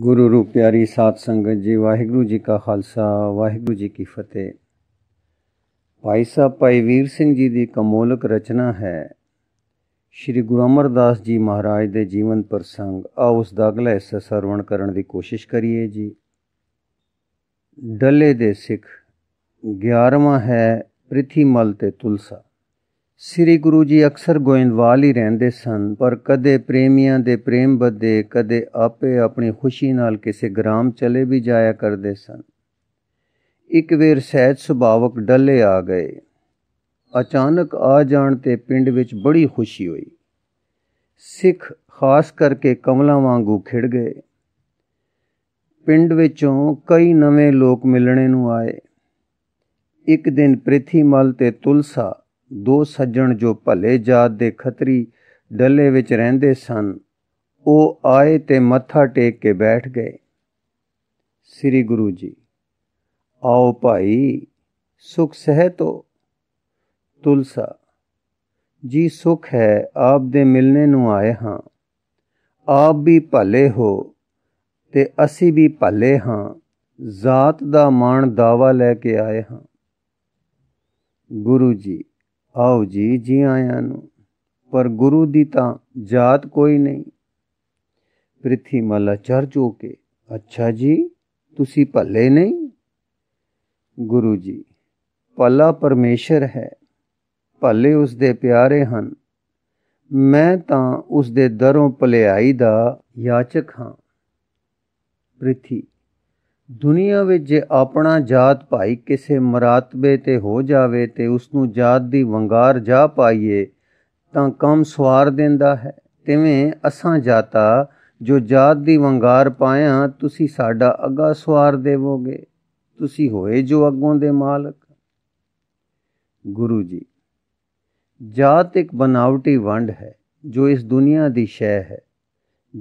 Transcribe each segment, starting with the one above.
ਗੁਰੂ ਰੂਪ ਪਿਆਰੀ ਸਾਧ ਸੰਗਤ ਜੀ ਵਾਹਿਗੁਰੂ ਜੀ ਕਾ ਖਾਲਸਾ ਵਾਹਿਗੁਰੂ ਜੀ ਕੀ ਫਤਿਹ ਭਾਈ ਸਾਹਿਬ ਭਾਈ ਵੀਰ ਸਿੰਘ ਜੀ ਦੀ ਕਮੋਲਕ ਰਚਨਾ ਹੈ ਸ਼੍ਰੀ ਗੁਰੂ ਅਮਰਦਾਸ ਜੀ ਮਹਾਰਾਜ ਦੇ ਜੀਵਨ ਪ੍ਰਸੰਗ ਆ ਉਸ ਦਾ ਅਗਲਾ ਹਿੱਸਾ ਸਰਵਣ ਕਰਨ ਦੀ ਕੋਸ਼ਿਸ਼ ਕਰੀਏ ਜੀ ਡੱਲੇ ਦੇ ਸਿੱਖ 11ਵਾਂ ਹੈ ਮਲ ਤੇ ਤੁਲਸਾ ਸ੍ਰੀ ਗੁਰੂ ਜੀ ਅਕਸਰ ਗੋਇੰਦਵਾਲ ਹੀ ਰਹਿੰਦੇ ਸਨ ਪਰ ਕਦੇ ਪ੍ਰੇਮੀਆਂ ਦੇ ਪ੍ਰੇਮ ਬੱਦੇ ਕਦੇ ਆਪੇ ਆਪਣੀ ਖੁਸ਼ੀ ਨਾਲ ਕਿਸੇ ਗ੍ਰਾਮ ਚਲੇ ਵੀ ਜਾਇਆ ਕਰਦੇ ਸਨ ਇੱਕ ਵੇਰ ਸਹਿਜ ਸੁਭਾਵਕ ਡੱਲੇ ਆ ਗਏ ਅਚਾਨਕ ਆ ਜਾਣ ਤੇ ਪਿੰਡ ਵਿੱਚ ਬੜੀ ਖੁਸ਼ੀ ਹੋਈ ਸਿੱਖ ਖਾਸ ਕਰਕੇ ਕਮਲਾਂ ਵਾਂਗੂ ਖਿੜ ਗਏ ਪਿੰਡ ਵਿੱਚੋਂ ਕਈ ਨਵੇਂ ਲੋਕ ਮਿਲਣੇ ਨੂੰ ਆਏ ਇੱਕ ਦਿਨ ਪ੍ਰਿਥੀਮਲ ਤੇ ਤੁਲਸਾ ਦੋ ਸੱਜਣ ਜੋ ਭਲੇ ਜਾਤ ਦੇ ਖੱਤਰੀ ਡੱਲੇ ਵਿੱਚ ਰਹਿੰਦੇ ਸਨ ਉਹ ਆਏ ਤੇ ਮੱਥਾ ਟੇਕ ਕੇ ਬੈਠ ਗਏ ਸ੍ਰੀ ਗੁਰੂ ਜੀ ਆਓ ਭਾਈ ਸੁਖ ਸਹਿਤੋ ਤੁਲਸਾ ਜੀ ਸੁਖ ਹੈ ਆਪ ਦੇ ਮਿਲਨੇ ਨੂੰ ਆਏ ਹਾਂ ਆਪ ਵੀ ਭਲੇ ਹੋ ਤੇ ਅਸੀਂ ਵੀ ਭਲੇ ਹਾਂ ਜ਼ਾਤ ਦਾ ਮਾਣ ਦਾਵਾ ਲੈ ਕੇ ਆਏ ਹਾਂ ਗੁਰੂ ਜੀ ਆਓ ਜੀ ਜੀ ਆਇਆਂ ਨੂੰ ਪਰ ਗੁਰੂ ਦੀ ਤਾਂ ਜਾਤ ਕੋਈ ਨਹੀਂ ਪ੍ਰਿਥੀ ਮਲਾ ਚਰ ਜੋ ਕੇ ਅੱਛਾ ਜੀ ਤੁਸੀਂ ਭੱਲੇ ਨਹੀਂ ਗੁਰੂ ਜੀ ਪੱਲਾ ਪਰਮੇਸ਼ਰ ਹੈ ਭੱਲੇ ਉਸ ਦੇ ਪਿਆਰੇ ਹਨ ਮੈਂ ਤਾਂ ਉਸ ਦੇ ਦਰੋਂ ਭਲਾਈ ਦਾ ਯਾਚਕ ਹਾਂ ਪ੍ਰਿਥੀ ਦੁਨੀਆ ਵਿੱਚ ਜੇ ਆਪਣਾ ਜਾਤ ਭਾਈ ਕਿਸੇ ਮਰਾਤਬੇ ਤੇ ਹੋ ਜਾਵੇ ਤੇ ਉਸ ਨੂੰ ਜਾਤ ਦੀ ਵੰਗਾਰ ਜਾ ਪਾਈਏ ਤਾਂ ਕੰਮ ਸਵਾਰ ਦਿੰਦਾ ਹੈ ਤਿਵੇਂ ਅਸਾਂ ਜਾਤਾ ਜੋ ਜਾਤ ਦੀ ਵੰਗਾਰ ਪਾਇਆ ਤੁਸੀਂ ਸਾਡਾ ਅੱਗਾ ਸਵਾਰ ਦੇਵੋਗੇ ਤੁਸੀਂ ਹੋਏ ਜੋ ਅੱਗੋਂ ਦੇ ਮਾਲਕ ਗੁਰੂ ਜੀ ਜਾਤ ਇੱਕ ਬਨਾਵਟੀ ਵੰਡ ਹੈ ਜੋ ਇਸ ਦੁਨੀਆ ਦੀ ਸ਼ੈ ਹੈ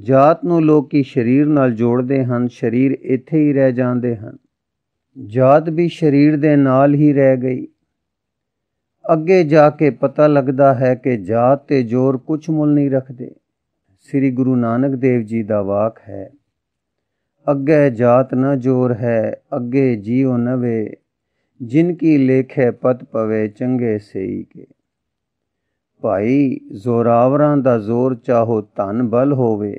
ਜਾਤ ਨੂੰ ਲੋਕੀ ਸਰੀਰ ਨਾਲ ਜੋੜਦੇ ਹਨ ਸਰੀਰ ਇੱਥੇ ਹੀ ਰਹਿ ਜਾਂਦੇ ਹਨ ਜਾਤ ਵੀ ਸਰੀਰ ਦੇ ਨਾਲ ਹੀ ਰਹਿ ਗਈ ਅੱਗੇ ਜਾ ਕੇ ਪਤਾ ਲੱਗਦਾ ਹੈ ਕਿ ਜਾਤ ਤੇ ਜੋਰ ਕੁਝ ਮੁੱਲ ਨਹੀਂ ਰੱਖਦੇ ਸ੍ਰੀ ਗੁਰੂ ਨਾਨਕ ਦੇਵ ਜੀ ਦਾ ਵਾਕ ਹੈ ਅੱਗੇ ਜਾਤ ਨ ਜੋਰ ਹੈ ਅੱਗੇ ਜੀਉ ਨਵੇ ਜਿਨ ਕੀ ਲੇਖੇ ਪਤ ਪਵੇ ਚੰਗੇ ਸਈ ਕੇ ਭਾਈ ਜ਼ੋਰਾਵਰਾਂ ਦਾ ਜ਼ੋਰ ਚਾਹੋ ਧਨ ਬਲ ਹੋਵੇ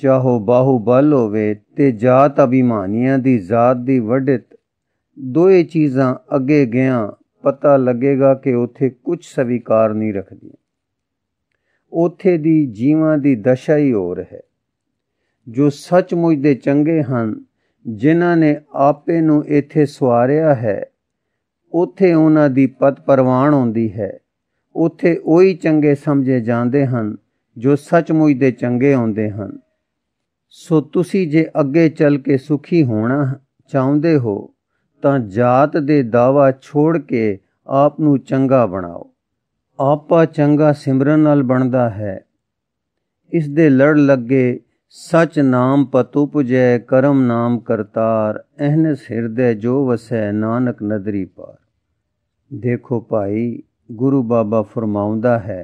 ਚਾਹੋ ਬਾਹੂ ਬਲ ਹੋਵੇ ਤੇ ਜਾਤ ਅਭਿਮਾਨੀਆਂ ਦੀ ਜ਼ਾਤ ਦੀ ਵਡਿਤ ਦੋਏ ਚੀਜ਼ਾਂ ਅੱਗੇ ਗਿਆ ਪਤਾ ਲੱਗੇਗਾ ਕਿ ਉਥੇ ਕੁਝ ਸਵੀਕਾਰ ਨਹੀਂ ਰੱਖਦੀ ਉਥੇ ਦੀ ਜੀਵਾਂ ਦੀ ਦਸ਼ਾ ਹੀ ਹੋਰ ਹੈ ਜੋ ਸੱਚਮੁੱਚ ਦੇ ਚੰਗੇ ਹਨ ਜਿਨ੍ਹਾਂ ਨੇ ਆਪੇ ਨੂੰ ਇੱਥੇ ਸਵਾਰਿਆ ਹੈ ਉਥੇ ਉਹਨਾਂ ਦੀ ਪਤ ਪਰਵਾਣ ਹੁੰਦੀ ਹੈ ਉਥੇ ਉਹੀ ਚੰਗੇ ਸਮਝੇ ਜਾਂਦੇ ਹਨ ਜੋ ਸੱਚਮੁੱਚ ਦੇ ਚੰਗੇ ਹੁੰਦੇ ਹਨ ਸੋ ਤੁਸੀਂ ਜੇ ਅੱਗੇ ਚੱਲ ਕੇ ਸੁਖੀ ਹੋਣਾ ਚਾਹੁੰਦੇ ਹੋ ਤਾਂ ਜਾਤ ਦੇ ਦਾਵਾ ਛੋੜ ਕੇ ਆਪ ਨੂੰ ਚੰਗਾ ਬਣਾਓ ਆਪਾ ਚੰਗਾ ਸਿਮਰਨ ਨਾਲ ਬਣਦਾ ਹੈ ਇਸ ਦੇ ਲੜ ਲੱਗੇ ਸਚ ਨਾਮ ਪਤੂ ਪੁਜੈ ਕਰਮ ਨਾਮ ਕਰਤਾਰ ਅਹਨਸ ਹਿਰਦੈ ਜੋ ਵਸੈ ਨਾਨਕ ਨਦਰੀ ਪਾਰ ਦੇਖੋ ਭਾਈ ਗੁਰੂ ਬਾਬਾ ਫਰਮਾਉਂਦਾ ਹੈ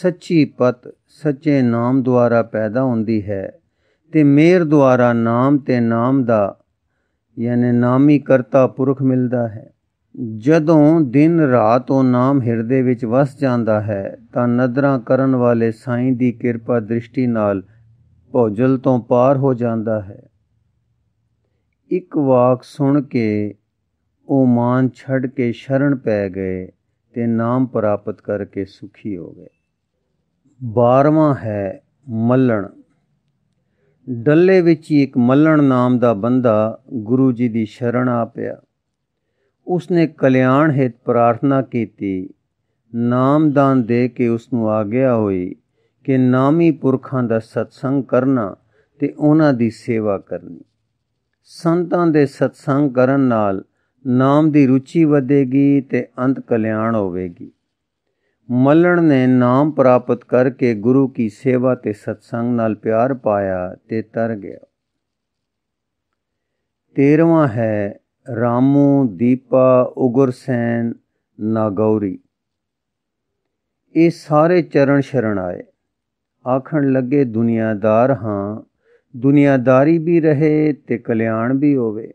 ਸੱਚੀ ਪਤ ਸੱਚੇ ਨਾਮ ਦੁਆਰਾ ਪੈਦਾ ਹੁੰਦੀ ਹੈ ਤੇ ਮੇਰ ਦੁਆਰਾ ਨਾਮ ਤੇ ਨਾਮ ਦਾ ਯਾਨੀ ਨਾਮੀ ਕਰਤਾ ਪੁਰਖ ਮਿਲਦਾ ਹੈ ਜਦੋਂ ਦਿਨ ਰਾਤ ਉਹ ਨਾਮ ਹਿਰਦੇ ਵਿੱਚ ਵਸ ਜਾਂਦਾ ਹੈ ਤਾਂ ਨਦਰਾਂ ਕਰਨ ਵਾਲੇ ਸਾਈਂ ਦੀ ਕਿਰਪਾ ਦ੍ਰਿਸ਼ਟੀ ਨਾਲ ਭੋਜਲ ਤੋਂ ਪਾਰ ਹੋ ਜਾਂਦਾ ਹੈ ਇੱਕ ਵਾਕ ਸੁਣ ਕੇ ਉਹ ਮਾਨ ਛੱਡ ਕੇ ਸ਼ਰਨ ਪੈ ਗਏ ਤੇ ਨਾਮ ਪ੍ਰਾਪਤ ਕਰਕੇ ਸੁਖੀ ਹੋ ਗਏ 12ਵਾਂ ਹੈ ਮੱਲਣ ਡੱਲੇ ਵਿੱਚ ਹੀ ਇੱਕ ਮੱਲਣ ਨਾਮ ਦਾ ਬੰਦਾ ਗੁਰੂ ਜੀ ਦੀ ਸ਼ਰਣ ਆ ਪਿਆ ਉਸਨੇ ਕਲਿਆਣ ਹਿਤ ਪ੍ਰਾਰਥਨਾ ਕੀਤੀ ਨਾਮਦਾਨ ਦੇ ਕੇ ਉਸ ਨੂੰ ਆਗਿਆ ਹੋਈ ਕਿ ਨਾਮੀ ਪੁਰਖਾਂ ਦਾ ਸਤਸੰਗ ਕਰਨਾ ਤੇ ਉਹਨਾਂ ਦੀ ਸੇਵਾ ਕਰਨੀ ਸੰਤਾਂ ਦੇ ਸਤਸੰਗ ਕਰਨ ਨਾਲ ਨਾਮ ਦੀ ਰੁਚੀ ਵਧੇਗੀ ਤੇ ਅੰਤ ਕਲਿਆਣ ਹੋਵੇਗੀ ਮੱਲਣ ਨੇ ਨਾਮ ਪ੍ਰਾਪਤ ਕਰਕੇ ਗੁਰੂ ਕੀ ਸੇਵਾ ਤੇ ਸਤਸੰਗ ਨਾਲ ਪਿਆਰ ਪਾਇਆ ਤੇ ਤਰ ਗਿਆ 13ਵਾਂ ਹੈ ਰਾਮੂ ਦੀਪਾ ਉਗਰਸੈਨ ਨਾਗੌਰੀ ਇਹ ਸਾਰੇ ਚਰਨ ਸ਼ਰਣ ਆਏ ਆਖਣ ਲੱਗੇ ਦੁਨੀਆਦਾਰ ਹਾਂ ਦੁਨੀਆਦਾਰੀ ਵੀ ਰਹੇ ਤੇ ਕਲਿਆਣ ਵੀ ਹੋਵੇ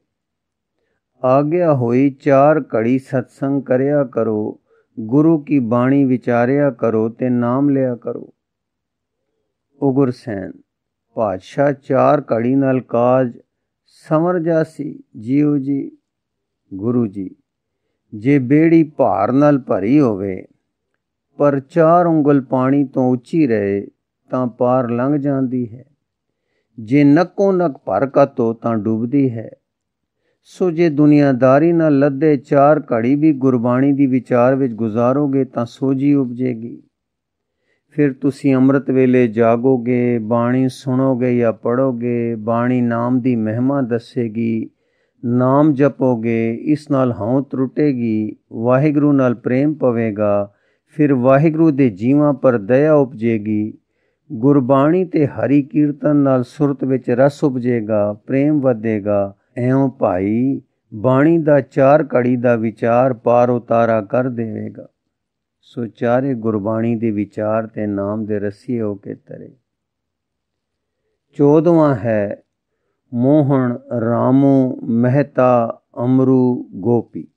ਆਗਿਆ ਹੋਈ ਚਾਰ ਘੜੀ ਸਤਸੰਗ ਕਰਿਆ ਕਰੋ ਗੁਰੂ ਕੀ ਬਾਣੀ ਵਿਚਾਰਿਆ ਕਰੋ ਤੇ ਨਾਮ ਲਿਆ ਕਰੋ ਉਗਰ ਸੈਨ ਪਾਤਸ਼ਾਹ ਚਾਰ ਘੜੀ ਨਾਲ ਕਾਜ ਸਮਰ ਜਾਸੀ ਜੀਉ ਜੀ ਗੁਰੂ ਜੀ ਜੇ ਬੇੜੀ ਭਾਰ ਨਾਲ ਭਰੀ ਹੋਵੇ ਪਰ ਚਾਰ ਉਂਗਲ ਪਾਣੀ ਤੋਂ ਉੱਚੀ ਰਹੇ ਤਾਂ ਪਾਰ ਲੰਘ ਜਾਂਦੀ ਹੈ ਜੇ ਨੱਕੋ ਨੱਕ ਭਰ ਕਾ ਤੋ ਤਾਂ ਡੁੱਬਦੀ ਹੈ ਸੋ ਜੇ ਦੁਨੀਆਦਾਰੀ ਨਾਲ ਲੱਦੇ ਚਾਰ ਘੜੀ ਵੀ ਗੁਰਬਾਣੀ ਦੀ ਵਿਚਾਰ ਵਿੱਚ ਗੁਜ਼ਾਰੋਗੇ ਤਾਂ ਸੋਝੀ ਉਪਜੇਗੀ ਫਿਰ ਤੁਸੀਂ ਅੰਮ੍ਰਿਤ ਵੇਲੇ ਜਾਗੋਗੇ ਬਾਣੀ ਸੁਣੋਗੇ ਜਾਂ ਪੜੋਗੇ ਬਾਣੀ ਨਾਮ ਦੀ ਮਹਿਮਾ ਦੱਸੇਗੀ ਨਾਮ ਜਪੋਗੇ ਇਸ ਨਾਲ ਹਉ ਟੁੱਟੇਗੀ ਵਾਹਿਗੁਰੂ ਨਾਲ ਪ੍ਰੇਮ ਪਵੇਗਾ ਫਿਰ ਵਾਹਿਗੁਰੂ ਦੇ ਜੀਵਾਂ ਪਰ ਦਇਆ ਉਪਜੇਗੀ ਗੁਰਬਾਣੀ ਤੇ ਹਰੀ ਕੀਰਤਨ ਨਾਲ ਸੁਰਤ ਵਿੱਚ ਰਸ ਉਪਜੇਗਾ ਪ੍ਰੇਮ ਵਧੇਗਾ ਐਉਂ ਭਾਈ ਬਾਣੀ ਦਾ ਚਾਰ ਕੜੀ ਦਾ ਵਿਚਾਰ ਪਾਰ ਉਤਾਰਾ ਕਰ ਦੇਵੇਗਾ ਸੋ ਚਾਰੇ ਗੁਰਬਾਣੀ ਦੇ ਵਿਚਾਰ ਤੇ ਨਾਮ ਦੇ ਰਸੀ ਹੋ ਕੇ ਤਰੇ 14ਵਾਂ ਹੈ ਮੋਹਣ ਰਾਮੋ ਮਹਿਤਾ ਅਮਰੂ ਗੋਪੀ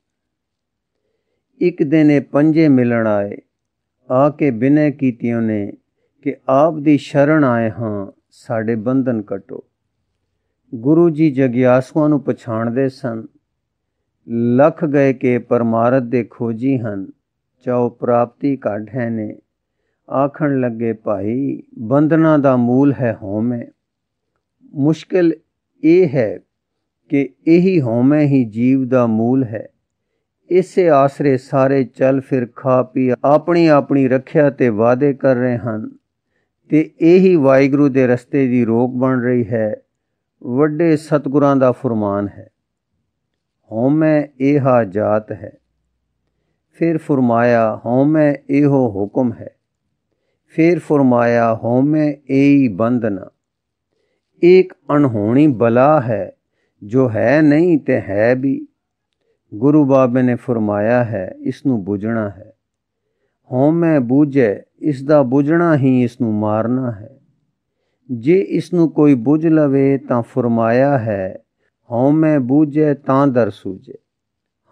ਇੱਕ ਦਿਨ ਇਹ ਪੰਜੇ ਮਿਲਣ ਆਏ ਆ ਕੇ ਬਿਨੈ ਕੀਤੀਆਂ ਨੇ ਕਿ ਆਪ ਦੀ ਸ਼ਰਨ ਆਏ ਹਾਂ ਸਾਡੇ ਬੰਧਨ ਕਟੋ ਗੁਰੂ ਜੀ ਜਗਿਆਸੂਆਂ ਨੂੰ ਪਛਾਣਦੇ ਸਨ ਲਖ ਗਏ ਕੇ ਪਰਮਾਰਥ ਦੇ ਖੋਜੀ ਹਨ ਚਾਉ ਪ੍ਰਾਪਤੀ ਕਾਢ ਹੈ ਨੇ ਆਖਣ ਲੱਗੇ ਭਾਈ ਬੰਦਨਾ ਦਾ ਮੂਲ ਹੈ ਹਉਮੈ ਮੁਸ਼ਕਿਲ ਇਹ ਹੈ ਕਿ ਇਹੀ ਹਉਮੈ ਹੀ ਜੀਵ ਦਾ ਮੂਲ ਹੈ ਇਸੇ ਆਸਰੇ ਸਾਰੇ ਚਲ ਫਿਰ ਖਾ ਪੀ ਆਪਣੀ ਆਪਣੀ ਰੱਖਿਆ ਤੇ ਵਾਅਦੇ ਕਰ ਰਹੇ ਹਨ ਤੇ ਇਹੀ ਵਾਹਿਗੁਰੂ ਦੇ ਰਸਤੇ ਦੀ ਰੋਕ ਬਣ ਰਹੀ ਹੈ ਵੱਡੇ ਸਤਗੁਰਾਂ ਦਾ ਫਰਮਾਨ ਹੈ ਹਉਮੈ ਇਹਾ ਜਾਤ ਹੈ ਫਿਰ ਫਰਮਾਇਆ ਹਉਮੈ ਇਹੋ ਹੁਕਮ ਹੈ ਫਿਰ ਫਰਮਾਇਆ ਹਉਮੈ ਏਈ ਬੰਧਨ ਇੱਕ ਅਣਹੋਣੀ ਬਲਾ ਹੈ ਜੋ ਹੈ ਨਹੀਂ ਤੇ ਹੈ ਵੀ ਗੁਰੂ ਬਾਬੇ ਨੇ ਫਰਮਾਇਆ ਹੈ ਇਸ ਨੂੰ ਬੁਝਣਾ ਹੈ ਹਉਮੈ ਬੁਝੇ ਇਸ ਦਾ ਬੁਝਣਾ ਹੀ ਇਸ ਨੂੰ ਮਾਰਨਾ ਹੈ ਜੇ ਇਸ ਨੂੰ ਕੋਈ ਬੁਝ ਲਵੇ ਤਾਂ ਫਰਮਾਇਆ ਹੈ ਹਉ ਮੈਂ ਬੁਝੇ ਤਾਂ ਦਰ ਸੂਝੇ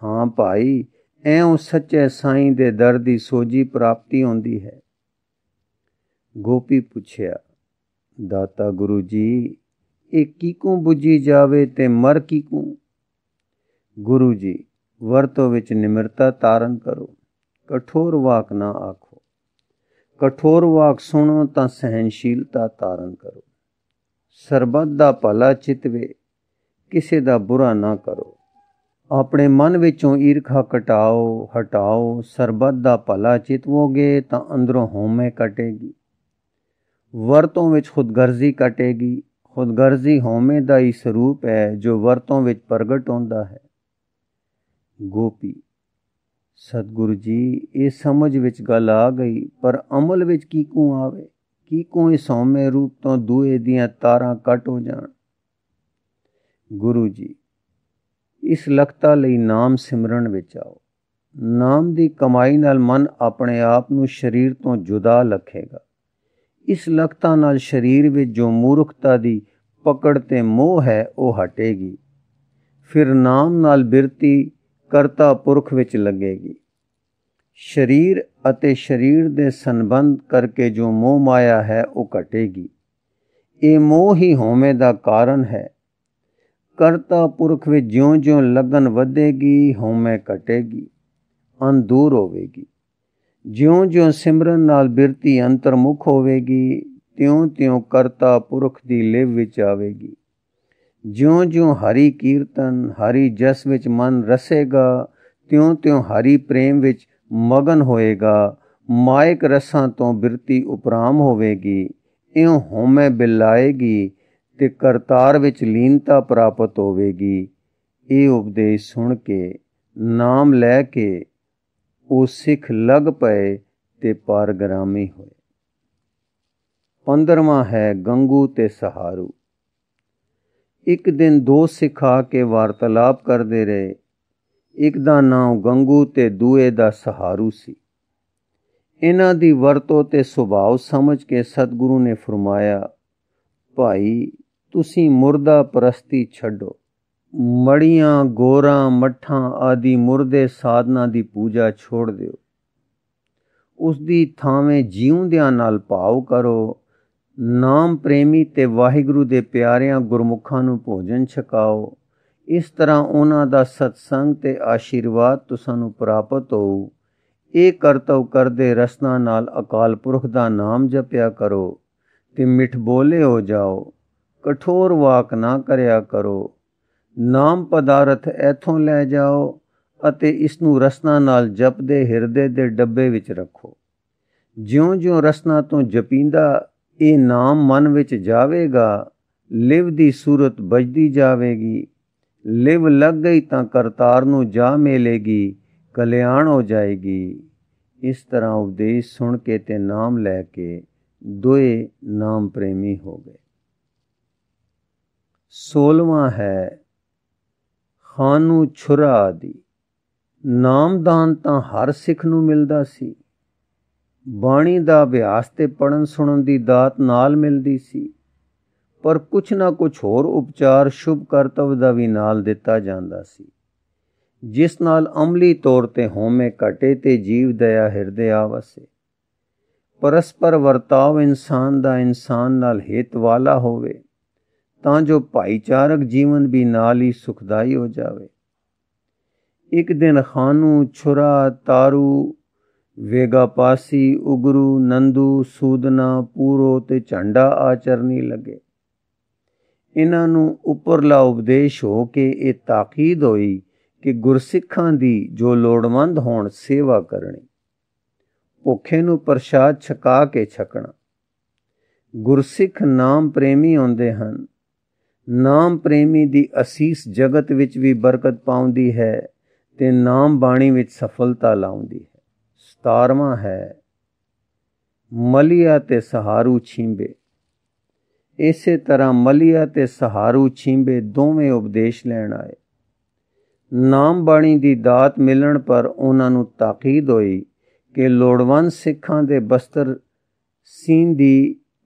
ਹਾਂ ਭਾਈ ਐਉਂ ਸੱਚੇ ਸਾਈਂ ਦੇ ਦਰ ਦੀ ਸੋਜੀ ਪ੍ਰਾਪਤੀ ਹੁੰਦੀ ਹੈ ਗੋਪੀ ਪੁੱਛਿਆ ਦਾਤਾ ਗੁਰੂ ਜੀ ਇਹ ਕੀ ਕੋ ਬੁਝੀ ਜਾਵੇ ਤੇ ਮਰ ਕੀ ਕੋ ਗੁਰੂ ਜੀ ਵਰਤੋ ਵਿੱਚ ਨਿਮਰਤਾ ਤਾਰਨ ਕਰੋ ਕਠੋਰ ਵਾਕ ਨਾ ਆਖੋ ਕਠੋਰ ਵਾਕ ਸੁਣੋ ਤਾਂ ਸਹਿਨਸ਼ੀਲਤਾ ਤਾਰਨ ਕਰੋ ਸਰਬੱਤ ਦਾ ਭਲਾ ਚਿਤਵੇ ਕਿਸੇ ਦਾ ਬੁਰਾ ਨਾ ਕਰੋ ਆਪਣੇ ਮਨ ਵਿੱਚੋਂ ਈਰਖਾ ਕਟਾਓ ਹਟਾਓ ਸਰਬੱਤ ਦਾ ਭਲਾ ਚਿਤਵੋਗੇ ਤਾਂ ਅੰਦਰੋਂ ਹਉਮੈ ਕਟੇਗੀ ਵਰਤੋਂ ਵਿੱਚ ਖੁਦਗਰਜ਼ੀ ਕਟੇਗੀ ਖੁਦਗਰਜ਼ੀ ਹਉਮੈ ਦਾ ਹੀ ਸਰੂਪ ਹੈ ਜੋ ਵਰਤੋਂ ਵਿੱਚ ਪ੍ਰਗਟ ਹੁੰਦਾ ਹੈ ਗੋਪੀ ਸਤਿਗੁਰੂ ਜੀ ਇਹ ਸਮਝ ਵਿੱਚ ਗੱਲ ਆ ਗਈ ਪਰ ਅਮਲ ਵਿੱਚ ਕੀ ਕੋ ਆਵੇ ਕੀ ਕੋ ਇਸ ਸੌਮੇ ਰੂਪ ਤੋਂ ਦੂਏ ਦੀਆਂ ਤਾਰਾਂ ਕੱਟ ਹੋ ਜਾਣ ਗੁਰੂ ਜੀ ਇਸ ਲਖਤਾ ਲਈ ਨਾਮ ਸਿਮਰਨ ਵਿੱਚ ਆਓ ਨਾਮ ਦੀ ਕਮਾਈ ਨਾਲ ਮਨ ਆਪਣੇ ਆਪ ਨੂੰ ਸਰੀਰ ਤੋਂ ਜੁਦਾ ਲਖੇਗਾ ਇਸ ਲਖਤਾ ਨਾਲ ਸਰੀਰ ਵਿੱਚ ਜੋ ਮੂਰਖਤਾ ਦੀ ਪਕੜ ਤੇ ਮੋਹ ਹੈ ਉਹ ਹਟੇਗੀ ਫਿਰ ਨਾਮ ਨਾਲ ਬਿਰਤੀ ਕਰਤਾ ਪੁਰਖ ਵਿੱਚ ਲੱਗੇਗੀ ਸਰੀਰ ਅਤੇ ਸਰੀਰ ਦੇ ਸੰਬੰਧ ਕਰਕੇ ਜੋ ਮੋਹ ਮਾਇਆ ਹੈ ਉਹ ਘਟੇਗੀ ਇਹ ਮੋਹ ਹੀ ਹਉਮੈ ਦਾ ਕਾਰਨ ਹੈ ਕਰਤਾ ਪੁਰਖ ਵਿੱਚ ਜਿਉਂ-ਜਿਉਂ ਲਗਨ ਵਧੇਗੀ ਹਉਮੈ ਘਟੇਗੀ ਅੰਦੂਰ ਹੋਵੇਗੀ ਜਿਉਂ-ਜਿਉਂ ਸਿਮਰਨ ਨਾਲ ਬਿਰਤੀ ਅੰਤਰਮੁਖ ਹੋਵੇਗੀ ਤਿਉਂ-ਤਿਉਂ ਕਰਤਾ ਪੁਰਖ ਦੀ ਲਿਵ ਵਿੱਚ ਆਵੇਗੀ ਜਿਉਂ-ਜਿਉਂ ਹਰੀ ਕੀਰਤਨ ਹਰੀ ਜਸ ਵਿੱਚ ਮਨ ਰਸੇਗਾ ਤਿਉਂ-ਤਿਉਂ ਹਰੀ ਪ੍ਰੇਮ ਵਿੱਚ ਮਗਨ ਹੋਏਗਾ ਮਾਇਕ ਰਸਾਂ ਤੋਂ ਬਿਰਤੀ ਉਪਰਾਮ ਹੋਵੇਗੀ ਇਉਂ ਹਉਮੈ ਬਿਲਾਏਗੀ ਤੇ ਕਰਤਾਰ ਵਿੱਚ ਲੀਨਤਾ ਪ੍ਰਾਪਤ ਹੋਵੇਗੀ ਇਹ ਉਪਦੇਸ਼ ਸੁਣ ਕੇ ਨਾਮ ਲੈ ਕੇ ਉਹ ਸਿੱਖ ਲਗ ਪਏ ਤੇ ਪਾਰਗ੍ਰਾਮੀ ਹੋਏ 15ਵਾਂ ਹੈ ਗੰਗੂ ਤੇ ਸਹਾਰੂ ਇੱਕ ਦਿਨ ਦੋ ਸਿਖਾ ਕੇ ਵਾਰਤਾਲਾਪ ਕਰਦੇ ਰਹੇ ਇੱਕ ਦਾ ਨਾਮ ਗੰਗੂ ਤੇ ਦੂਏ ਦਾ ਸਹਾਰੂ ਸੀ ਇਹਨਾਂ ਦੀ ਵਰਤੋਂ ਤੇ ਸੁਭਾਅ ਸਮਝ ਕੇ ਸਤਿਗੁਰੂ ਨੇ ਫਰਮਾਇਆ ਭਾਈ ਤੁਸੀਂ ਮੁਰਦਾ ਪ੍ਰਸਤੀ ਛੱਡੋ ਮੜੀਆਂ ਗੋਰਾਂ ਮੱਠਾਂ ਆਦੀ ਮੁਰਦੇ ਸਾਧਨਾ ਦੀ ਪੂਜਾ ਛੋੜ ਦਿਓ ਉਸ ਦੀ ਥਾਵੇਂ ਜੀਉਂਦਿਆਂ ਨਾਲ ਭਾਵ ਕਰੋ ਨਾਮ ਪ੍ਰੇਮੀ ਤੇ ਵਾਹਿਗੁਰੂ ਦੇ ਪਿਆਰਿਆਂ ਗੁਰਮੁਖਾਂ ਨੂੰ ਭੋਜਨ ਛਕਾਓ ਇਸ ਤਰ੍ਹਾਂ ਉਹਨਾਂ ਦਾ ਸਤਸੰਗ ਤੇ ਆਸ਼ੀਰਵਾਦ ਤੁਸਾਂ ਨੂੰ ਪ੍ਰਾਪਤ ਹੋਊ ਇਹ ਕਰਤਵ ਕਰਦੇ ਰਸਨਾ ਨਾਲ ਅਕਾਲ ਪੁਰਖ ਦਾ ਨਾਮ ਜਪਿਆ ਕਰੋ ਤੇ ਮਿੱਠ ਬੋਲੇ ਹੋ ਜਾਓ ਕਠੋਰ ਵਾਕ ਨਾ ਕਰਿਆ ਕਰੋ ਨਾਮ ਪਦਾਰਥ ਇਥੋਂ ਲੈ ਜਾਓ ਅਤੇ ਇਸ ਨੂੰ ਰਸਨਾ ਨਾਲ ਜਪਦੇ ਹਿਰਦੇ ਦੇ ਡੱਬੇ ਵਿੱਚ ਰੱਖੋ ਜਿਉਂ-ਜਿਉਂ ਰਸਨਾ ਤੋਂ ਜਪੀਂਦਾ ਇਹ ਨਾਮ ਮਨ ਵਿੱਚ ਜਾਵੇਗਾ ਲਿਵ ਦੀ ਸੂਰਤ ਬਜਦੀ ਜਾਵੇਗੀ ਲਿਵ ਲੱਗ ਗਈ ਤਾਂ ਕਰਤਾਰ ਨੂੰ ਜਾ ਮਿਲੇਗੀ ਕਲਿਆਣ ਹੋ ਜਾਏਗੀ ਇਸ ਤਰ੍ਹਾਂ ਉਪਦੇਸ਼ ਸੁਣ ਕੇ ਤੇ ਨਾਮ ਲੈ ਕੇ ਦੋਏ ਨਾਮ ਪ੍ਰੇਮੀ ਹੋ ਗਏ 16ਵਾਂ ਹੈ ਖਾਨੂ ਛੁਰਾ ਦੀ ਨਾਮਦਾਨ ਤਾਂ ਹਰ ਸਿੱਖ ਨੂੰ ਮਿਲਦਾ ਸੀ ਬਾਣੀ ਦਾ ਅਭਿਆਸ ਤੇ ਪੜਨ ਸੁਣਨ ਦੀ ਦਾਤ ਨਾਲ ਮਿਲਦੀ ਸੀ ਪਰ ਕੁਛ ਨਾ ਕੁਛ ਹੋਰ ਉਪਚਾਰ ਸ਼ੁਭ ਕਰਤਵ ਦਾ ਵੀ ਨਾਲ ਦਿੱਤਾ ਜਾਂਦਾ ਸੀ ਜਿਸ ਨਾਲ ਅਮਲੀ ਤੌਰ ਤੇ ਹੋਮੇ ਘਟੇ ਤੇ ਜੀਵ ਦਇਆ ਹਿਰਦੇ ਆਵਸੇ ਪਰਸਪਰ ਵਰਤਾਵ ਇਨਸਾਨ ਦਾ ਇਨਸਾਨ ਨਾਲ ਹਿਤ ਵਾਲਾ ਹੋਵੇ ਤਾਂ ਜੋ ਭਾਈਚਾਰਕ ਜੀਵਨ ਵੀ ਨਾਲ ਹੀ ਸੁਖਦਾਈ ਹੋ ਜਾਵੇ ਇੱਕ ਦਿਨ ਖਾਨੂ ਛੁਰਾ ਤਾਰੂ ਵੇਗਾਪਾਸੀ ਉਗਰੂ ਨੰਦੂ ਸੂਦਨਾ ਪੂਰੋ ਤੇ ਝੰਡਾ ਆਚਰਨੀ ਲੱਗੇ ਇਹਨਾਂ ਨੂੰ ਉੱਪਰਲਾ ਉਪਦੇਸ਼ ਹੋ ਕੇ ਇਹ ਤਾਕੀਦ ਹੋਈ ਕਿ ਗੁਰਸਿੱਖਾਂ ਦੀ ਜੋ ਲੋੜਵੰਦ ਹੋਣ ਸੇਵਾ ਕਰਨੀ ਭੁੱਖੇ ਨੂੰ ਪ੍ਰਸ਼ਾਦ ਛਕਾ ਕੇ ਛਕਣਾ ਗੁਰਸਿੱਖ ਨਾਮ ਪ੍ਰੇਮੀ ਹੁੰਦੇ ਹਨ ਨਾਮ ਪ੍ਰੇਮੀ ਦੀ ਅਸੀਸ ਜਗਤ ਵਿੱਚ ਵੀ ਬਰਕਤ ਪਾਉਂਦੀ ਹੈ ਤੇ ਨਾਮ ਬਾਣੀ ਵਿੱਚ ਸਫਲਤਾ ਲਾਉਂਦੀ ਹੈ 17ਵਾਂ ਹੈ ਮਲੀਆ ਤੇ ਸਹਾਰੂ ਛੀਂਬੇ ਇਸੇ ਤਰ੍ਹਾਂ ਮਲੀਆ ਤੇ ਸਹਾਰੂ ਛੀਂਬੇ ਦੋਵੇਂ ਉਪਦੇਸ਼ ਲੈਣ ਆਏ ਨਾਮ ਬਾਣੀ ਦੀ ਦਾਤ ਮਿਲਣ ਪਰ ਉਹਨਾਂ ਨੂੰ ਤਾਕੀਦ ਹੋਈ ਕਿ ਲੋੜਵੰਦ ਸਿੱਖਾਂ ਦੇ ਬਸਤਰ ਸੀਨ ਦੀ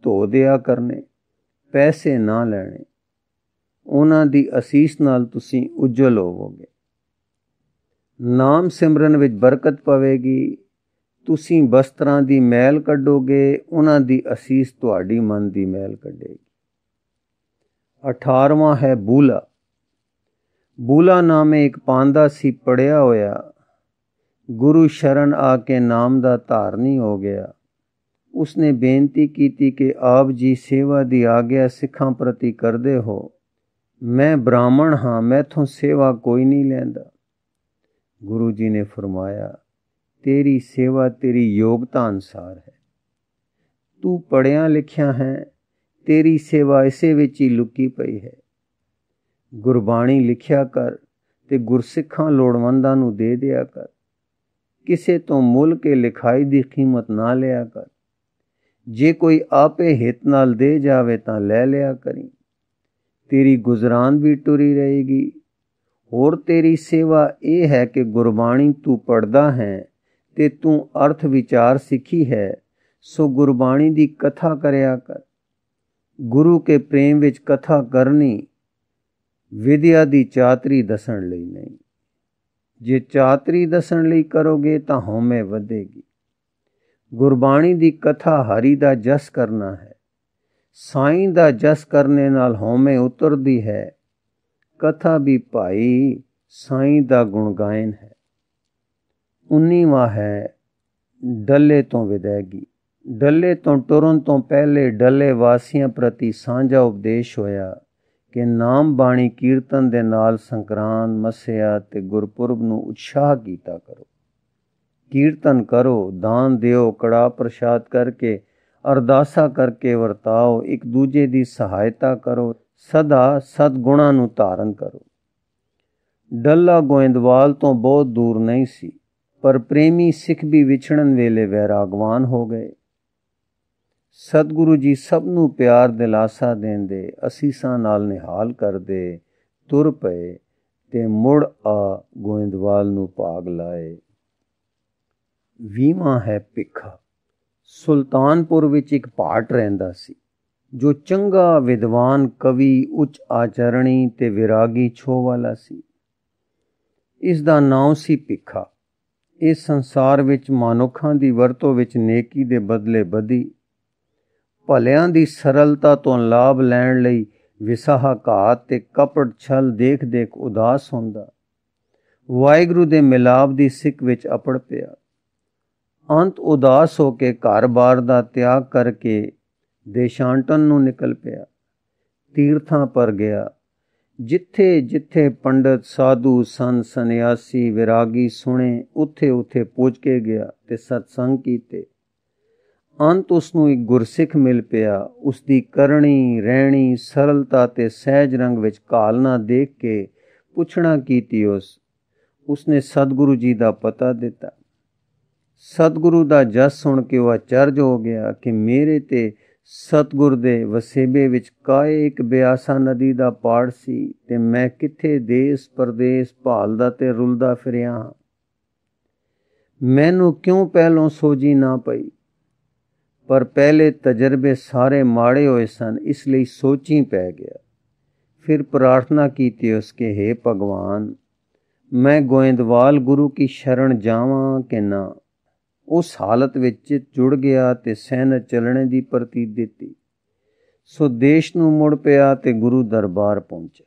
ਧੋ ਦਿਆ ਕਰਨੇ ਪੈਸੇ ਨਾ ਲੈਣੇ ਉਹਨਾਂ ਦੀ ਅਸੀਸ ਨਾਲ ਤੁਸੀਂ ਉਜਲ ਹੋਵੋਗੇ ਨਾਮ ਸਿਮਰਨ ਵਿੱਚ ਬਰਕਤ ਪਵੇਗੀ ਤੁਸੀਂ ਬਸਤਰਾਂ ਦੀ ਮੈਲ ਕੱਢੋਗੇ ਉਹਨਾਂ ਦੀ ਅਸੀਸ ਤੁਹਾਡੀ ਮਨ ਦੀ ਮੈਲ ਕੱਢੇਗੀ 18ਵਾਂ ਹੈ ਬੂਲਾ ਬੂਲਾ ਨਾਮੇ ਇੱਕ ਪਾਂਦਾ ਸੀ ਪੜਿਆ ਹੋਇਆ ਗੁਰੂ ਸ਼ਰਨ ਆ ਕੇ ਨਾਮ ਦਾ ਧਾਰਨੀ ਹੋ ਗਿਆ ਉਸਨੇ ਬੇਨਤੀ ਕੀਤੀ ਕਿ ਆਪ ਜੀ ਸੇਵਾ ਦੀ ਆਗਿਆ ਸਿੱਖਾਂ ਪ੍ਰਤੀ ਕਰਦੇ ਹੋ ਮੈਂ ਬ੍ਰਾਹਮਣ ਹਾਂ ਮੈਥੋਂ ਸੇਵਾ ਕੋਈ ਨਹੀਂ ਲੈਂਦਾ ਗੁਰੂ ਜੀ ਨੇ ਫਰਮਾਇਆ ਤੇਰੀ ਸੇਵਾ ਤੇਰੀ ਯੋਗਤਾ ਅਨਸਾਰ ਹੈ ਤੂੰ ਪੜਿਆ ਲਿਖਿਆ ਹੈ ਤੇਰੀ ਸੇਵਾ ਇਸੇ ਵਿੱਚ ਹੀ ਲੁਕੀ ਪਈ ਹੈ ਗੁਰਬਾਣੀ ਲਿਖਿਆ ਕਰ ਤੇ ਗੁਰਸਿੱਖਾਂ ਲੋੜਵੰਦਾਂ ਨੂੰ ਦੇ ਦਿਆ ਕਰ ਕਿਸੇ ਤੋਂ ਮੁੱਲ ਕੇ ਲਿਖਾਈ ਦੀ ਕੀਮਤ ਨਾ ਲਿਆ ਕਰ ਜੇ ਕੋਈ ਆਪੇ ਹਿੱਤ ਨਾਲ ਦੇ ਜਾਵੇ ਤਾਂ ਲੈ ਲਿਆ ਕਰੀ ਤੇਰੀ ਗੁਜ਼ਰਾਨ ਵੀ ਟੁਰੀ ਰਹੇਗੀ ਹੋਰ ਤੇਰੀ ਸੇਵਾ ਇਹ ਹੈ ਕਿ ਗੁਰਬਾਣੀ ਤੂੰ ਪੜਦਾ ਹੈ ਤੇ ਤੂੰ ਅਰਥ ਵਿਚਾਰ ਸਿੱਖੀ ਹੈ ਸੋ ਗੁਰਬਾਣੀ ਦੀ ਕਥਾ ਕਰਿਆ ਕਰ ਗੁਰੂ ਕੇ ਪ੍ਰੇਮ ਵਿੱਚ ਕਥਾ ਕਰਨੀ ਵਿਦਿਆ ਦੀ ਚਾਤਰੀ ਦਸਣ ਲਈ ਨਹੀਂ ਜੇ ਚਾਤਰੀ ਦਸਣ ਲਈ ਕਰੋਗੇ ਤਾਂ ਹਉਮੈ ਵਧੇਗੀ ਗੁਰਬਾਣੀ ਦੀ ਕਥਾ ਹਰੀ ਦਾ ਜਸ ਕਰਨਾ ਹੈ ਸਾਈਂ ਦਾ ਜਸ ਕਰਨੇ ਨਾਲ ਹਉਮੈ ਉਤਰਦੀ ਹੈ ਕਥਾ ਵੀ ਭਾਈ ਸਾਈਂ ਦਾ ਗੁਣ ਗਾਇਨ ਹੈ 19ਵਾਂ ਹੈ ਡੱਲੇ ਤੋਂ ਵਿਦਾਇਗੀ ਡੱਲੇ ਤੋਂ ਟੁਰਨ ਤੋਂ ਪਹਿਲੇ ਡੱਲੇ ਵਾਸੀਆਂ ਪ੍ਰਤੀ ਸਾਂਝਾ ਉਪਦੇਸ਼ ਹੋਇਆ ਕਿ ਨਾਮ ਬਾਣੀ ਕੀਰਤਨ ਦੇ ਨਾਲ ਸੰਕਰਾਂਤ ਮਸਿਆ ਤੇ ਗੁਰਪੁਰਬ ਨੂੰ ਉਤਸ਼ਾਹ ਕੀਤਾ ਕਰੋ ਕੀਰਤਨ ਕਰੋ ਦਾਨ ਦਿਓ ਕੜਾ ਪ੍ਰਸ਼ਾਦ ਕਰਕੇ ਅਰਦਾਸਾ ਕਰਕੇ ਵਰਤਾਓ ਇੱਕ ਦੂਜੇ ਦੀ ਸਹਾਇਤਾ ਕਰੋ ਸਦਾ ਸਤਗੁਣਾਂ ਨੂੰ ਧਾਰਨ ਕਰੋ ਡੱਲਾ ਗੋਇੰਦਵਾਲ ਤੋਂ ਬਹੁਤ ਦੂਰ ਨਹੀਂ ਸੀ ਪਰ ਪ੍ਰੇਮੀ ਸਿੱਖ ਵੀ ਵਿਛੜਨ ਵੇਲੇ ਵੈਰਾਗਵਾਨ ਹੋ ਗਏ ਸਤਿਗੁਰੂ ਜੀ ਸਭ ਨੂੰ ਪਿਆਰ ਦਿਲਾਸਾ ਦੇਂਦੇ ਅਸੀਸਾਂ ਨਾਲ ਨਿਹਾਲ ਕਰਦੇ ਤੁਰ ਪਏ ਤੇ ਮੁੜ ਆ ਗੋਇੰਦਵਾਲ ਨੂੰ ਭਾਗ ਲਾਏ ਵੀਵਾ ਹੈ ਪਿਖਾ ਸੁਲਤਾਨਪੁਰ ਵਿੱਚ ਇੱਕ ਪਾਟ ਰਹਿੰਦਾ ਸੀ ਜੋ ਚੰਗਾ ਵਿਦਵਾਨ ਕਵੀ ਉੱਚ ਆਚਰਣੀ ਤੇ ਵਿਰਾਗੀ ਛੋ ਵਾਲਾ ਸੀ ਇਸ ਦਾ ਨਾਮ ਸੀ ਪਿਖਾ ਇਸ ਸੰਸਾਰ ਵਿੱਚ ਮਨੁੱਖਾਂ ਦੀ ਵਰਤੋਂ ਵਿੱਚ ਨੇਕੀ ਦੇ ਬਦਲੇ ਬਦੀ ਭਲਿਆਂ ਦੀ ਸਰਲਤਾ ਤੋਂ ਲਾਭ ਲੈਣ ਲਈ ਵਿਸਾਹਾ ਘਾਤ ਤੇ ਕਪੜ ਛਲ ਦੇਖ ਦੇਖ ਉਦਾਸ ਹੁੰਦਾ ਵਾਹਿਗੁਰੂ ਦੇ ਮਿਲਾਪ ਦੀ ਸਿੱਖ ਵਿੱਚ ਅਪੜ ਪਿਆ ਅੰਤ ਉਦਾਸ ਹੋ ਕੇ ਘਰ-ਬਾਰ ਦਾ ਤਿਆਗ ਕਰਕੇ ਦੇਸ਼ਾਂਟਨ ਨੂੰ ਨਿਕਲ ਪਿਆ ਤੀਰਥਾਂ ਪਰ ਗਿਆ ਜਿੱਥੇ ਜਿੱਥੇ ਪੰਡਤ ਸਾਧੂ ਸੰਤ ਸੰਨਿਆਸੀ ਵਿਰਾਗੀ ਸੁਣੇ ਉੱਥੇ ਉੱਥੇ ਪਹੁੰਚ ਕੇ ਗਿਆ ਤੇ ਸਤਸੰਗ ਕੀਤੇ ਅੰਤ ਉਸ ਨੂੰ ਇੱਕ ਗੁਰਸਿੱਖ ਮਿਲ ਪਿਆ ਉਸ ਦੀ ਕਰਨੀ ਰਹਿਣੀ ਸਰਲਤਾ ਤੇ ਸਹਿਜ ਰੰਗ ਵਿੱਚ ਕਾਲਨਾ ਦੇਖ ਕੇ ਪੁੱਛਣਾ ਕੀਤੀ ਉਸ ਉਸਨੇ ਸਤਿਗੁਰੂ ਜੀ ਦਾ ਪਤਾ ਦਿੱਤਾ ਸਤਿਗੁਰੂ ਦਾ ਜਸ ਸੁਣ ਕੇ ਉਹ ਅਚਰਜ ਹੋ ਗਿਆ ਕਿ ਮੇਰੇ ਤੇ ਸਤਗੁਰ ਦੇ ਵਸੇਬੇ ਵਿੱਚ ਕਾਏ ਇੱਕ ਬਿਆਸਾ ਨਦੀ ਦਾ ਪਾੜ ਸੀ ਤੇ ਮੈਂ ਕਿੱਥੇ ਦੇਸ ਪਰਦੇਸ ਭਾਲਦਾ ਤੇ ਰੁਲਦਾ ਫਿਰਿਆ ਮੈਨੂੰ ਕਿਉਂ ਪਹਿਲੋਂ ਸੋਜੀ ਨਾ ਪਈ ਪਰ ਪਹਿਲੇ ਤਜਰਬੇ ਸਾਰੇ ਮਾੜੇ ਹੋਏ ਸਨ ਇਸ ਲਈ ਸੋਚੀ ਪੈ ਗਿਆ ਫਿਰ ਪ੍ਰਾਰਥਨਾ ਕੀਤੀ ਉਸਕੇ ਹੈ ਭਗਵਾਨ ਮੈਂ ਗੋਇੰਦਵਾਲ ਗੁਰੂ ਕੀ ਸ਼ਰਣ ਜਾਵਾਂ ਕਿ ਨਾ ਉਸ ਹਾਲਤ ਵਿੱਚ ਜੁੜ ਗਿਆ ਤੇ ਸਹਿਨ ਚੱਲਣੇ ਦੀ ਪ੍ਰਤੀਤ ਦਿੱਤੀ ਸੋ ਦੇਸ਼ ਨੂੰ ਮੁੜ ਪਿਆ ਤੇ ਗੁਰੂ ਦਰਬਾਰ ਪਹੁੰਚਿਆ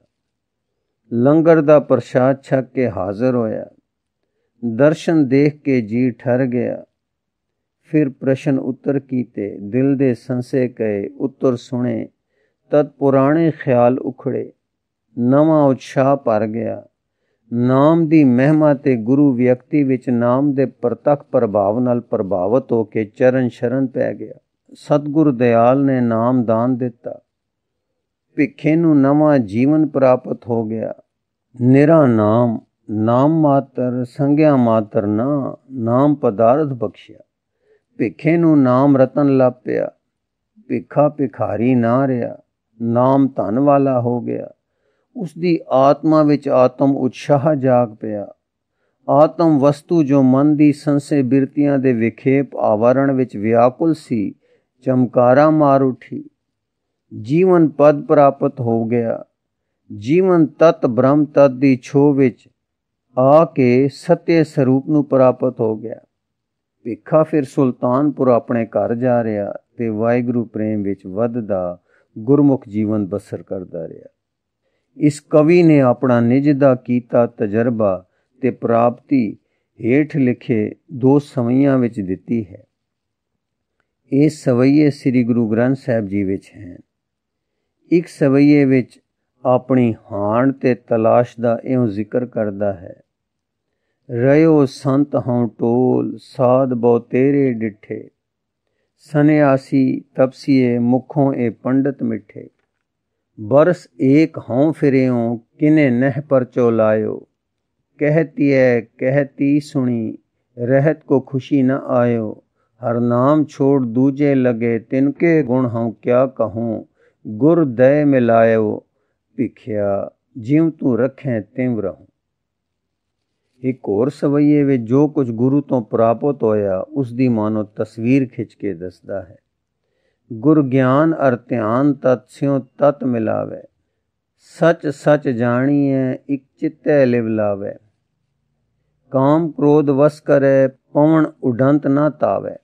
ਲੰਗਰ ਦਾ ਪ੍ਰਸ਼ਾਦ ਛਕ ਕੇ ਹਾਜ਼ਰ ਹੋਇਆ ਦਰਸ਼ਨ ਦੇਖ ਕੇ ਜੀ ਠਰ ਗਿਆ ਫਿਰ ਪ੍ਰਸ਼ਨ ਉੱਤਰ ਕੀਤੇ ਦਿਲ ਦੇ ਸੰਸੇ ਕਏ ਉੱਤਰ ਸੁਣੇ ਤਦ ਪੁਰਾਣੇ ਖਿਆਲ ਉਖੜੇ ਨਵਾਂ ਉਤਸ਼ਾਹ ਭਰ ਗਿਆ ਨਾਮ ਦੀ ਮਹਿਮਾ ਤੇ ਗੁਰੂ ਵਿਅਕਤੀ ਵਿੱਚ ਨਾਮ ਦੇ ਪ੍ਰਤੱਖ ਪ੍ਰਭਾਵ ਨਾਲ ਪ੍ਰਭਾਵਿਤ ਹੋ ਕੇ ਚਰਨ ਸ਼ਰਨ ਪੈ ਗਿਆ ਸਤਗੁਰ ਦਿਆਲ ਨੇ ਨਾਮ ਦਾਨ ਦਿੱਤਾ ਭਿੱਖੇ ਨੂੰ ਨਵਾਂ ਜੀਵਨ ਪ੍ਰਾਪਤ ਹੋ ਗਿਆ ਨਿਰਾ ਨਾਮ ਨਾਮ ਮਾਤਰ ਸੰਗਿਆ ਮਾਤਰ ਨਾ ਨਾਮ ਪਦਾਰਥ ਬਖਸ਼ਿਆ ਭਿੱਖੇ ਨੂੰ ਨਾਮ ਰਤਨ ਲਾਪਿਆ ਭਿੱਖਾ ਭਿਖਾਰੀ ਨਾ ਰਿਆ ਨਾਮ ਧਨ ਵਾਲਾ ਹੋ ਗਿਆ ਉਸ ਦੀ ਆਤਮਾ ਵਿੱਚ ਆਤਮ ਉਤਸ਼ਾਹ ਜਾਗ ਪਿਆ ਆਤਮ ਵਸਤੂ ਜੋ ਮਨ ਦੀ ਸੰਸੇ ਬਿਰਤੀਆਂ ਦੇ ਵਿਖੇਪ ਆਵਰਣ ਵਿੱਚ ਵਿਆਕੁਲ ਸੀ ਚਮਕਾਰਾ ਮਾਰ ਉਠੀ ਜੀਵਨ ਪਦ ਪ੍ਰਾਪਤ ਹੋ ਗਿਆ ਜੀਵਨ ਤਤ ਬ੍ਰਹਮ ਤਤ ਦੀ ਛੋ ਵਿੱਚ ਆ ਕੇ ਸਤਿ ਸਰੂਪ ਨੂੰ ਪ੍ਰਾਪਤ ਹੋ ਗਿਆ ਵੇਖਾ ਫਿਰ ਸੁਲਤਾਨਪੁਰ ਆਪਣੇ ਘਰ ਜਾ ਰਿਹਾ ਤੇ ਵਾਹਿਗੁਰੂ ਪ੍ਰੇਮ ਵਿੱਚ ਵੱਧਦਾ ਗੁਰਮੁਖ ਜੀਵਨ ਬਸਰ ਕਰਦਾ ਰਿਹਾ ਇਸ ਕਵੀ ਨੇ ਆਪਣਾ ਨਿਜ ਦਾ ਕੀਤਾ ਤਜਰਬਾ ਤੇ ਪ੍ਰਾਪਤੀ ਹੇਠ ਲਿਖੇ ਦੋ ਸਵਈਆਂ ਵਿੱਚ ਦਿੱਤੀ ਹੈ ਇਹ ਸਵਈਏ ਸ੍ਰੀ ਗੁਰੂ ਗ੍ਰੰਥ ਸਾਹਿਬ ਜੀ ਵਿੱਚ ਹਨ ਇੱਕ ਸਵਈਏ ਵਿੱਚ ਆਪਣੀ ਹਾਣ ਤੇ ਤਲਾਸ਼ ਦਾ ਇਉਂ ਜ਼ਿਕਰ ਕਰਦਾ ਹੈ ਰਿਓ ਸੰਤ ਹਉ ਟੋਲ ਸਾਧ ਬਉ ਤੇਰੇ ਡਿਠੇ ਸਨਿਆਸੀ ਤਪਸੀਏ ਮੁਖੋਂ ਇਹ ਪੰਡਤ ਮਿੱਠੇ बरस एक हों फिरेओ किने नह पर चोलायो कहती है कहती सुनी रहत को खुशी न आयो हर नाम छोड़ दूजे लगे तिनके गुण हूँ क्या कहूँ गुर दय मिलायो ਭਿਖਿਆ ਜਿਉ ਤੂੰ ਰਖੈ ਤਿਵ ਰਹੂ ਇੱਕ ਹੋਰ ਸਵਈਏ ਵਿੱਚ ਜੋ ਕੁਝ ਗੁਰੂ ਤੋਂ ਪ੍ਰਾਪਤ ਹੋਇਆ ਉਸ ਦੀ ਮਾਨੋ ਤਸਵੀਰ ਖਿੱਚ ਕੇ ਦੱਸਦਾ ਹੈ गुर ज्ञान अर ध्यान तत् स्यो तत् मिलावे सच सच जानिए इक चित्तै लिव लावे काम क्रोध वस करे पवन उडंत न तावे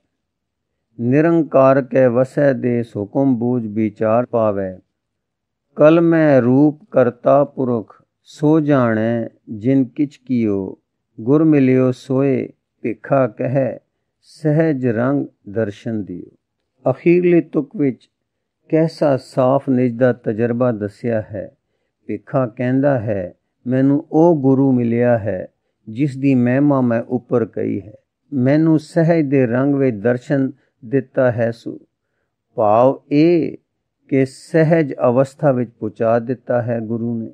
निरंकार के वसै देश हुकुम बूझ विचार पावे कल में रूप करता पुरुख सो जाने जिन किच कियो गुर मिलियो सोए भिखा कह सहज रंग दर्शन दियो ਅਖੀਰਲੇ ਤੁਕ ਵਿੱਚ ਕੈਸਾ ਸਾਫ਼ ਨਿਜ ਦਾ ਤਜਰਬਾ ਦੱਸਿਆ ਹੈ ਭਿਖਾ ਕਹਿੰਦਾ ਹੈ ਮੈਨੂੰ ਉਹ ਗੁਰੂ ਮਿਲਿਆ ਹੈ ਜਿਸ ਦੀ ਮਹਿਮਾ ਮੈਂ ਉੱਪਰ ਕਹੀ ਹੈ ਮੈਨੂੰ ਸਹਿਜ ਦੇ ਰੰਗ ਵਿੱਚ ਦਰਸ਼ਨ ਦਿੱਤਾ ਹੈ ਸੁ ਭਾਵ ਇਹ ਕਿ ਸਹਿਜ ਅਵਸਥਾ ਵਿੱਚ ਪਹੁੰਚਾ ਦਿੱਤਾ ਹੈ ਗੁਰੂ ਨੇ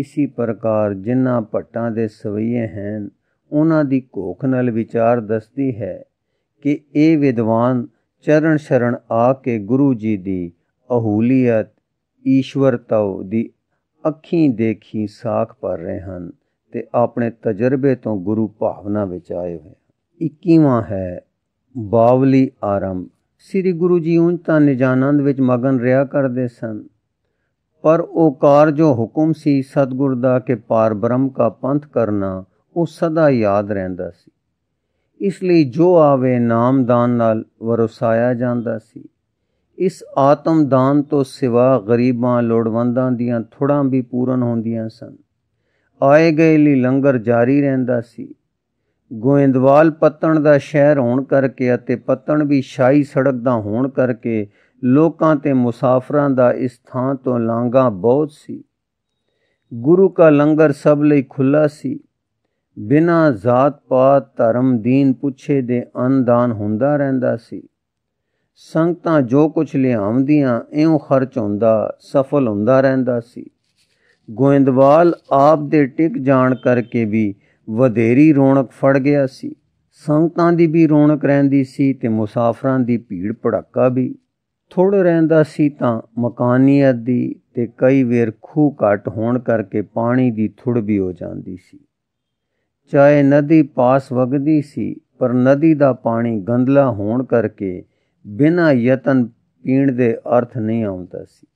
ਇਸੀ ਪ੍ਰਕਾਰ ਜਿਨ੍ਹਾਂ ਪੱਟਾਂ ਦੇ ਸਵਈਏ ਹਨ ਉਹਨਾਂ ਦੀ ਕੋਖ ਨਾਲ ਵਿਚਾਰ ਦੱਸਦੀ ਹੈ ਕਿ ਇਹ ਵਿਦਵਾਨ ਚਰਨ ਸ਼ਰਨ ਆ ਕੇ ਗੁਰੂ ਜੀ ਦੀ ਅਹੂਲੀਅਤ ਈਸ਼ਵਰਤਵ ਦੀ ਅੱਖੀਂ ਦੇਖੀ ਸਾਖ ਪਰ ਰਹੇ ਹਨ ਤੇ ਆਪਣੇ ਤਜਰਬੇ ਤੋਂ ਗੁਰੂ ਭਾਵਨਾ ਵਿੱਚ ਆਏ ਹੋਏ 21ਵਾਂ ਹੈ ਬਾਵਲੀ ਆਰੰਭ ਸ੍ਰੀ ਗੁਰੂ ਜੀ ਉਂਝ ਤਾਂ ਨਿਜਾਨੰਦ ਵਿੱਚ ਮਗਨ ਰਿਹਾ ਕਰਦੇ ਸਨ ਪਰ ਉਹ ਕਾਰਜੋ ਹੁਕਮ ਸੀ ਸਤਗੁਰ ਦਾ ਕਿ ਪਾਰ ਬ੍ਰਹਮ ਕਾ ਪੰਥ ਕਰਨਾ ਉਹ ਸਦਾ ਯਾਦ ਰਹਿੰਦਾ ਸੀ ਇਸ ਲਈ ਜੋ ਆਵੇ ਨਾਮਦਾਨ ਨਾਲ ਵਰਸਾਇਆ ਜਾਂਦਾ ਸੀ ਇਸ ਆਤਮਦਾਨ ਤੋਂ ਸਿਵਾ ਗਰੀਬਾਂ ਲੋੜਵੰਦਾਂ ਦੀਆਂ ਥੋੜਾਂ ਵੀ ਪੂਰਨ ਹੁੰਦੀਆਂ ਸਨ ਆਏ ਗਏ ਲਈ ਲੰਗਰ ਜਾਰੀ ਰਹਿੰਦਾ ਸੀ ਗੋਇੰਦਵਾਲ ਪੱਤਣ ਦਾ ਸ਼ਹਿਰ ਹੋਣ ਕਰਕੇ ਅਤੇ ਪੱਤਣ ਵੀ ਸ਼ਾਹੀ ਸੜਕ ਦਾ ਹੋਣ ਕਰਕੇ ਲੋਕਾਂ ਤੇ ਮੁਸਾਫਰਾਂ ਦਾ ਇਸ ਥਾਂ ਤੋਂ ਲਾਂਗਾ ਬਹੁਤ ਸੀ ਗੁਰੂ ਕਾ ਲੰਗਰ ਸਭ ਲਈ ਖੁੱਲਾ ਸੀ ਬਿਨਾਂ ਜ਼ਾਤ ਪਾਤ ਧਰਮ ਦੀਨ ਪੁੱਛੇ ਦੇ ਅੰਦਾਨ ਹੁੰਦਾ ਰਹਿੰਦਾ ਸੀ ਸੰਗਤਾਂ ਜੋ ਕੁਛ ਲਿਆਉਂਦੀਆਂ ਐਉਂ ਖਰਚ ਹੁੰਦਾ ਸਫਲ ਹੁੰਦਾ ਰਹਿੰਦਾ ਸੀ ਗੋਇੰਦਵਾਲ ਆਪ ਦੇ ਟਿਕ ਜਾਣ ਕਰਕੇ ਵੀ ਵਧੇਰੀ ਰੌਣਕ ਫੜ ਗਿਆ ਸੀ ਸੰਗਤਾਂ ਦੀ ਵੀ ਰੌਣਕ ਰਹਿੰਦੀ ਸੀ ਤੇ ਮੁਸਾਫਰਾਂ ਦੀ ਭੀੜ ਭੜੱਕਾ ਵੀ ਥੋੜ ਰਹਿੰਦਾ ਸੀ ਤਾਂ ਮਕਾਨੀਅਤ ਦੀ ਤੇ ਕਈ ਵੇਰ ਖੂ ਘਟ ਹੋਣ ਕਰਕੇ ਪਾਣੀ ਦੀ ਥੁੜ ਵੀ ਹੋ ਜਾਂਦੀ ਸੀ ਚਾਹੇ ਨਦੀ ਪਾਸ ਵਗਦੀ ਸੀ ਪਰ ਨਦੀ ਦਾ ਪਾਣੀ ਗੰਦਲਾ ਹੋਣ ਕਰਕੇ ਬਿਨਾਂ ਯਤਨ ਪੀਣ ਦੇ ਅਰਥ ਨਹੀਂ ਆਉਂਦਾ ਸੀ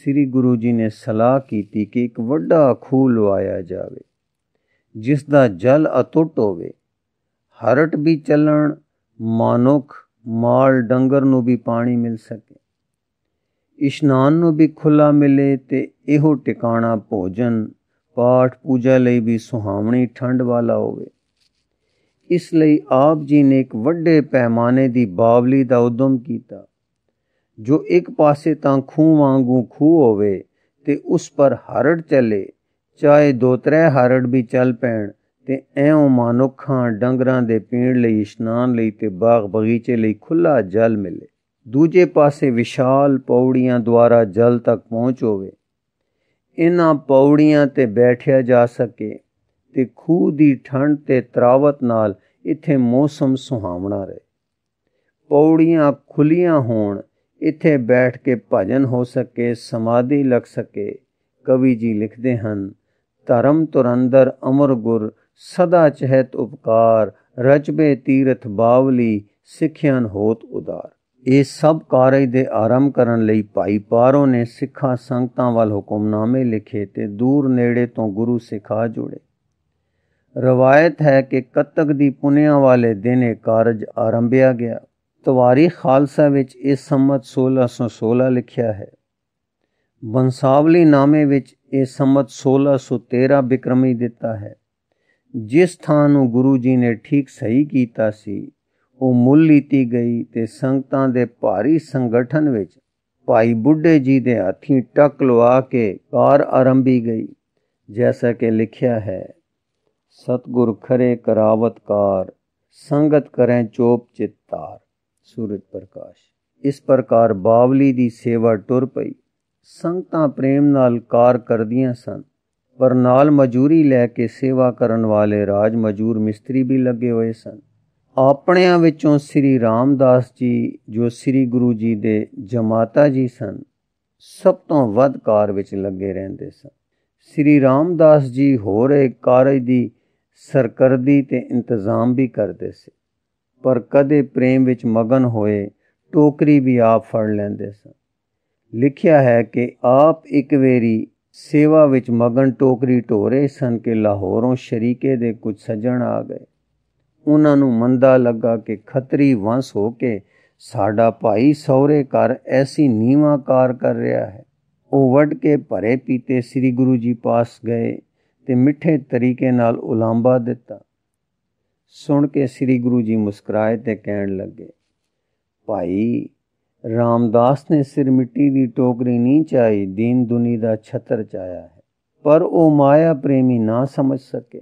ਸ੍ਰੀ ਗੁਰੂ ਜੀ ਨੇ ਸਲਾਹ ਕੀਤੀ ਕਿ ਇੱਕ ਵੱਡਾ ਖੂਹ ਲਵਾਇਆ ਜਾਵੇ ਜਿਸ ਦਾ ਜਲ ਅਤੁੱਟ ਹੋਵੇ ਹਰਟ ਵੀ ਚੱਲਣ ਮਾਨੁਖ ਮਾਲ ਡੰਗਰ ਨੂੰ ਵੀ ਪਾਣੀ ਮਿਲ ਸਕੇ ਇਸ਼ਨਾਨ ਨੂੰ ਵੀ ਖੁੱਲਾ ਮਿਲੇ ਤੇ ਇਹੋ ਟਿਕਾਣਾ ਭੋਜਨ ਪਾਠ ਪੂਜਾ ਲਈ ਵੀ ਸੁਹਾਵਣੀ ਠੰਡ ਵਾਲਾ ਹੋਵੇ ਇਸ ਲਈ ਆਪ ਜੀ ਨੇ ਇੱਕ ਵੱਡੇ ਪੈਮਾਨੇ ਦੀ ਬਾਵਲੀ ਦਾ ਉਦਮ ਕੀਤਾ ਜੋ ਇੱਕ ਪਾਸੇ ਤਾਂ ਖੂਹ ਵਾਂਗੂ ਖੂਹ ਹੋਵੇ ਤੇ ਉਸ ਪਰ ਹਰੜ ਚੱਲੇ ਚਾਹੇ ਦੋ ਤਰੇ ਹਰੜ ਵੀ ਚੱਲ ਪੈਣ ਤੇ ਐਉਂ ਮਾਨੁੱਖਾਂ ਡੰਗਰਾਂ ਦੇ ਪੀਣ ਲਈ ਇਸ਼ਨਾਨ ਲਈ ਤੇ ਬਾਗ ਬਗੀਚੇ ਲਈ ਖੁੱਲਾ ਜਲ ਮਿਲੇ ਦੂਜੇ ਪਾਸੇ ਵਿਸ਼ਾਲ ਪੌੜੀਆਂ ਦੁਆਰਾ ਜਲ ਤੱਕ ਪਹੁੰਚ ਹੋਵੇ ਇਹਨਾਂ ਪੌੜੀਆਂ ਤੇ ਬੈਠਿਆ ਜਾ ਸਕੇ ਤੇ ਖੂਹ ਦੀ ਠੰਡ ਤੇ ਤਰਾਵਤ ਨਾਲ ਇੱਥੇ ਮੌਸਮ ਸੁਹਾਵਣਾ ਰਹੇ ਪੌੜੀਆਂ ਖੁੱਲੀਆਂ ਹੋਣ ਇੱਥੇ ਬੈਠ ਕੇ ਭਜਨ ਹੋ ਸਕੇ ਸਮਾਧੀ ਲੱਗ ਸਕੇ ਕਵੀ ਜੀ ਲਿਖਦੇ ਹਨ ਧਰਮ ਤੁਰੰਦਰ ਅਮਰ ਗੁਰ ਸਦਾ ਚਹਿਤ ਉਪਕਾਰ ਰਚਬੇ ਤੀਰਥ ਬਾਵਲੀ ਸਿੱਖਿਆਨ ਹੋਤ ਉਦਾਰ ਇਹ ਸਭ ਕਾਰਜ ਦੇ ਆਰੰਭ ਕਰਨ ਲਈ ਭਾਈ ਪਾਰੋ ਨੇ ਸਿੱਖਾਂ ਸੰਗਤਾਂ ਵੱਲ ਹੁਕਮਨਾਮੇ ਲਿਖੇ ਤੇ ਦੂਰ ਨੇੜੇ ਤੋਂ ਗੁਰੂ ਸਿਖਾ ਜੁੜੇ ਰਵਾਇਤ ਹੈ ਕਿ ਕਤਕ ਦੀ ਪੁਨਿਆ ਵਾਲੇ ਦਿਨ ਇਹ ਕਾਰਜ ਆਰੰਭਿਆ ਗਿਆ ਤਵਾਰੀ ਖਾਲਸਾ ਵਿੱਚ ਇਸ ਸੰਮਤ 1616 ਲਿਖਿਆ ਹੈ ਬੰਸਾਵਲੀ ਨਾਮੇ ਵਿੱਚ ਇਹ ਸੰਮਤ 1613 ਬਿਕਰਮੀ ਦਿੱਤਾ ਹੈ ਜਿਸ ਥਾਂ ਨੂੰ ਗੁਰੂ ਜੀ ਨੇ ਠੀਕ ਸਹੀ ਕੀਤਾ ਸੀ ਉਹ ਮੁੱਲ ਲੀਤੀ ਗਈ ਤੇ ਸੰਗਤਾਂ ਦੇ ਭਾਰੀ ਸੰਗਠਨ ਵਿੱਚ ਭਾਈ ਬੁੱਢੇ ਜੀ ਦੇ ਹੱਥੀਂ ਟੱਕ ਲਵਾ ਕੇ ਕਾਰ ਆਰੰਭੀ ਗਈ ਜੈਸਾ ਕਿ ਲਿਖਿਆ ਹੈ ਸਤਗੁਰ ਖਰੇ ਕਰਾਵਤਕਾਰ ਸੰਗਤ ਕਰੇ ਚੋਪ ਚਿਤਾਰ ਸੂਰਜ ਪ੍ਰਕਾਸ਼ ਇਸ ਪ੍ਰਕਾਰ ਬਾਵਲੀ ਦੀ ਸੇਵਾ ਟੁਰ ਪਈ ਸੰਗਤਾਂ ਪ੍ਰੇਮ ਨਾਲ ਕਾਰ ਕਰਦੀਆਂ ਸਨ ਪਰ ਨਾਲ ਮਜੂਰੀ ਲੈ ਕੇ ਸੇਵਾ ਕਰਨ ਵਾਲੇ ਰਾਜ ਮਜੂਰ ਮਿਸਤਰੀ ਵੀ ਲੱਗੇ ਹੋਏ ਸਨ ਆਪਣਿਆਂ ਵਿੱਚੋਂ ਸ੍ਰੀ ਰਾਮਦਾਸ ਜੀ ਜੋ ਸ੍ਰੀ ਗੁਰੂ ਜੀ ਦੇ ਜਮਾਤਾ ਜੀ ਸਨ ਸਭ ਤੋਂ ਵੱਧ ਕਾਰ ਵਿੱਚ ਲੱਗੇ ਰਹਿੰਦੇ ਸਨ ਸ੍ਰੀ ਰਾਮਦਾਸ ਜੀ ਹੋਰ ਇੱਕ ਕਾਰਜ ਦੀ ਸਰਕਰਦੀ ਤੇ ਇੰਤਜ਼ਾਮ ਵੀ ਕਰਦੇ ਸੀ ਪਰ ਕਦੇ ਪ੍ਰੇਮ ਵਿੱਚ ਮਗਨ ਹੋਏ ਟੋਕਰੀ ਵੀ ਆਪ ਫੜ ਲੈਂਦੇ ਸਨ ਲਿਖਿਆ ਹੈ ਕਿ ਆਪ ਇੱਕ ਵੇਰੀ ਸੇਵਾ ਵਿੱਚ ਮਗਨ ਟੋਕਰੀ ਢੋ ਰਹੇ ਸਨ ਕਿ ਲਾਹੌਰੋਂ ਸ਼ਰੀਕੇ ਦੇ ਕੁਝ ਸੱਜਣ ਆ ਗਏ ਉਹਨਾਂ ਨੂੰ ਮੰਦਾ ਲੱਗਾ ਕਿ ਖੱਤਰੀ ਵੰਸ ਹੋ ਕੇ ਸਾਡਾ ਭਾਈ ਸੌਰੇ ਘਰ ਐਸੀ ਨੀਵਾ ਕਾਰ ਕਰ ਰਿਹਾ ਹੈ ਉਹ ਵੜ ਕੇ ਭਰੇ ਪੀਤੇ ਸ੍ਰੀ ਗੁਰੂ ਜੀ ਪਾਸ ਗਏ ਤੇ ਮਿੱਠੇ ਤਰੀਕੇ ਨਾਲ ਉਲਾਂਬਾ ਦਿੱਤਾ ਸੁਣ ਕੇ ਸ੍ਰੀ ਗੁਰੂ ਜੀ ਮੁਸਕਰਾਏ ਤੇ ਕਹਿਣ ਲੱਗੇ ਭਾਈ ਰਾਮਦਾਸ ਨੇ ਸਿਰ ਮਿੱਟੀ ਦੀ ਟੋਕਰੀ ਨਹੀਂ ਚਾਹੀ ਦੀਨ ਦੁਨੀ ਦਾ ਛਤਰ ਚਾਇਆ ਹੈ ਪਰ ਉਹ ਮਾਇਆ ਪ੍ਰੇਮੀ ਨਾ ਸਮਝ ਸਕੇ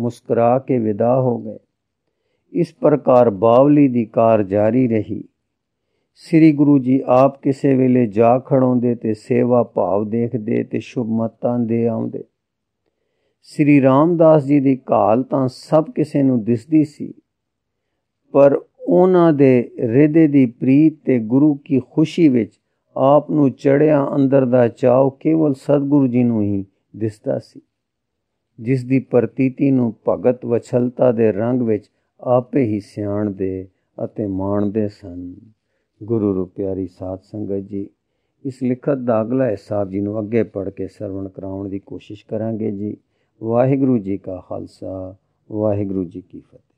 ਮੁਸਕਰਾ ਕੇ ਵਿਦਾ ਹੋ ਗਏ ਇਸ ਪ੍ਰਕਾਰ ਬਾਵਲੀ ਦੀ ਕਾਰ ਜਾਰੀ ਰਹੀ ਸ੍ਰੀ ਗੁਰੂ ਜੀ ਆਪ ਕਿਸੇ ਵੇਲੇ ਜਾ ਖੜਾਉਂਦੇ ਤੇ ਸੇਵਾ ਭਾਵ ਦੇਖਦੇ ਤੇ ਸ਼ੁਭ ਮਤਾਂ ਦੇ ਆਉਂਦੇ ਸ੍ਰੀ ਰਾਮਦਾਸ ਜੀ ਦੀ ਕਾਲ ਤਾਂ ਸਭ ਕਿਸੇ ਨੂੰ ਦਿਸਦੀ ਸੀ ਪਰ ਉਹਨਾਂ ਦੇ ਰਿਦੇ ਦੀ ਪ੍ਰੀਤ ਤੇ ਗੁਰੂ ਕੀ ਖੁਸ਼ੀ ਵਿੱਚ ਆਪ ਨੂੰ ਚੜਿਆ ਅੰਦਰ ਦਾ ਚਾਉ ਕੇਵਲ ਸਤਿਗੁਰੂ ਜੀ ਨੂੰ ਹੀ ਦਿਸਦਾ ਸੀ ਜਿਸ ਦੀ ਪ੍ਰਤੀਤੀ ਨੂੰ ਭਗਤ ਵਛਲਤਾ ਦੇ ਰੰਗ ਵਿੱਚ ਆਪੇ ਹੀ ਸਿਆਣਦੇ ਅਤੇ ਮਾਣਦੇ ਸਨ ਗੁਰੂ ਰੂਪਿਆਰੀ ਸਾਧ ਸੰਗਤ ਜੀ ਇਸ ਲਿਖਤ ਦਾ ਅਗਲਾ ਹਿੱਸਾ ਜੀ ਨੂੰ ਅੱਗੇ ਪੜ੍ਹ ਕੇ ਸਰਵਣ ਕਰਾਉਣ ਦੀ ਕੋਸ਼ਿਸ਼ ਕਰਾਂਗੇ ਜੀ ਵਾਹਿਗੁਰੂ ਜੀ ਕਾ ਖਾਲਸਾ ਵਾਹਿਗੁਰੂ ਜੀ ਕੀ ਫਤਿਹ